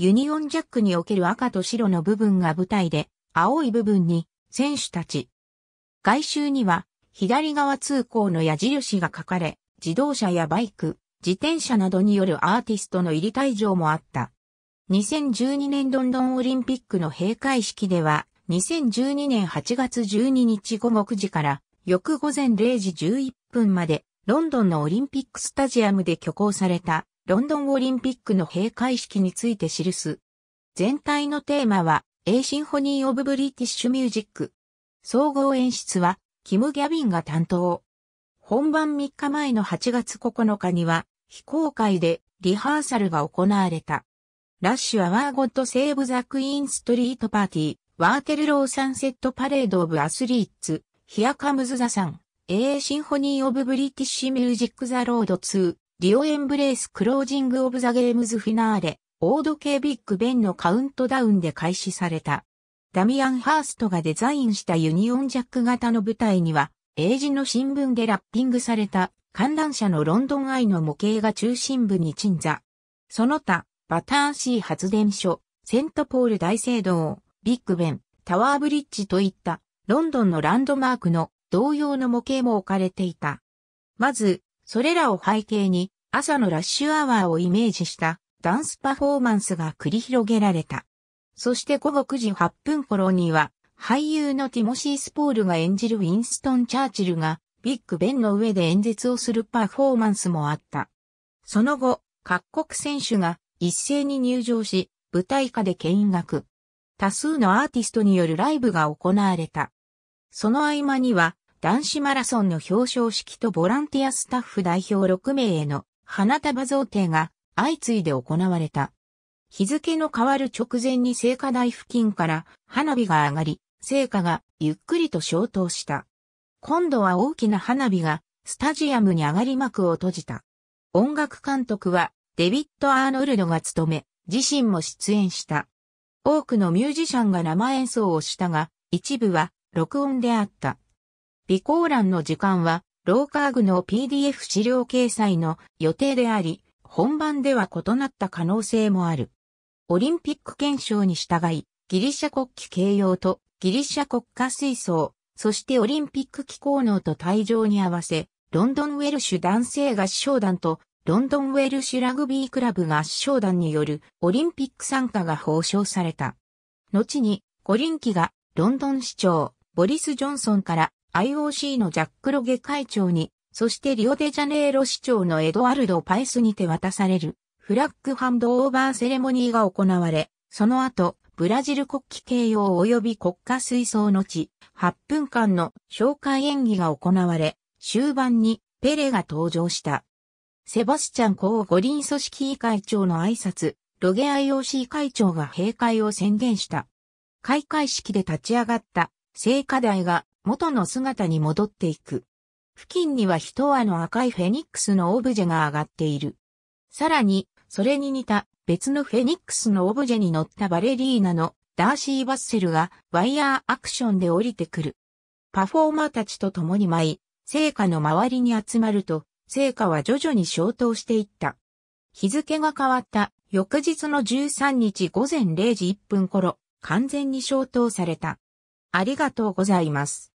ユニオンジャックにおける赤と白の部分が舞台で、青い部分に選手たち。外周には左側通行の矢印が書かれ、自動車やバイク、自転車などによるアーティストの入り退場もあった。2012年ロンドンオリンピックの閉会式では、2012年8月12日午後9時から、翌午前0時11分まで、ロンドンのオリンピックスタジアムで挙行されたロンドンオリンピックの閉会式について記す。全体のテーマは、A Symphony of British Music。総合演出は、キム・ギャビンが担当。本番3日前の8月9日には、非公開でリハーサルが行われた。ラッシュはワーゴットセーブザクイーンストリートパーティー、ワーテルローサンセットパレードオブアスリーツ、ヒアカムズザサン、A シンフォニーオブブリティッシュミュージックザロード2、リオエンブレースクロージングオブザゲームズフィナーレ、オード系ビッグベンのカウントダウンで開始された。ダミアン・ハーストがデザインしたユニオンジャック型の舞台には、英字の新聞でラッピングされた観覧車のロンドンアイの模型が中心部に鎮座。その他、バターンシー発電所、セントポール大聖堂、ビッグベン、タワーブリッジといったロンドンのランドマークの同様の模型も置かれていた。まず、それらを背景に朝のラッシュアワーをイメージしたダンスパフォーマンスが繰り広げられた。そして午後9時8分頃には俳優のティモシー・スポールが演じるウィンストン・チャーチルがビッグ・ベンの上で演説をするパフォーマンスもあった。その後、各国選手が一斉に入場し、舞台下で見学。多数のアーティストによるライブが行われた。その合間には、男子マラソンの表彰式とボランティアスタッフ代表6名への花束贈呈が相次いで行われた。日付の変わる直前に聖火台付近から花火が上がり、聖火がゆっくりと消灯した。今度は大きな花火がスタジアムに上がり幕を閉じた。音楽監督はデビッド・アーノルドが務め、自身も出演した。多くのミュージシャンが生演奏をしたが、一部は録音であった。備考欄の時間は、ローカーグの PDF 資料掲載の予定であり、本番では異なった可能性もある。オリンピック憲章に従い、ギリシャ国旗掲揚とギリシャ国家水槽、そしてオリンピック機構能と退場に合わせ、ロンドンウェルシュ男性合唱団とロンドンウェルシュラグビークラブ合唱団によるオリンピック参加が報奨された。後に、五輪機がロンドン市長、ボリス・ジョンソンから IOC のジャック・ロゲ会長に、そしてリオデジャネイロ市長のエドワルド・パイスに手渡される、フラッグハンドオーバーセレモニーが行われ、その後、ブラジル国旗掲揚及び国家水槽の地、8分間の紹介演技が行われ、終盤にペレが登場した。セバスチャン公五輪組織委会長の挨拶、ロゲ IOC 会長が閉会を宣言した。開会式で立ち上がった聖火台が元の姿に戻っていく。付近には一羽の赤いフェニックスのオブジェが上がっている。さらに、それに似た別のフェニックスのオブジェに乗ったバレリーナのダーシー・バッセルがワイヤーアクションで降りてくる。パフォーマーたちと共に舞い、聖火の周りに集まると、聖火は徐々に消灯していった。日付が変わった翌日の13日午前0時1分頃、完全に消灯された。ありがとうございます。